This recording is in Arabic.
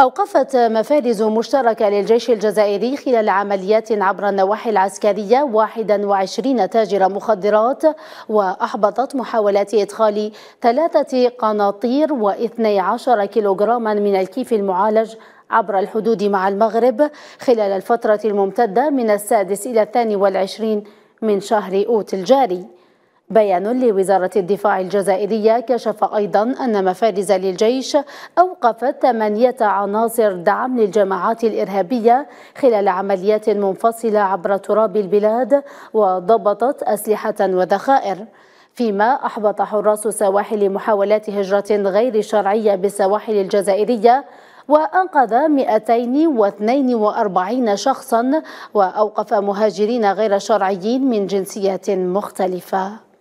أوقفت مفارز مشتركة للجيش الجزائري خلال عمليات عبر النواحي العسكرية 21 تاجر مخدرات وأحبطت محاولات إدخال ثلاثة قناطير و12 كيلوغراما من الكيف المعالج عبر الحدود مع المغرب خلال الفترة الممتدة من السادس إلى الثاني والعشرين من شهر أوت الجاري بيان لوزارة الدفاع الجزائرية كشف أيضا أن مفارز للجيش أوقفت ثمانية عناصر دعم للجماعات الإرهابية خلال عمليات منفصلة عبر تراب البلاد وضبطت أسلحة وذخائر فيما أحبط حراس السواحل محاولات هجرة غير شرعية بالسواحل الجزائرية وأنقذ 242 شخصا وأوقف مهاجرين غير شرعيين من جنسيات مختلفة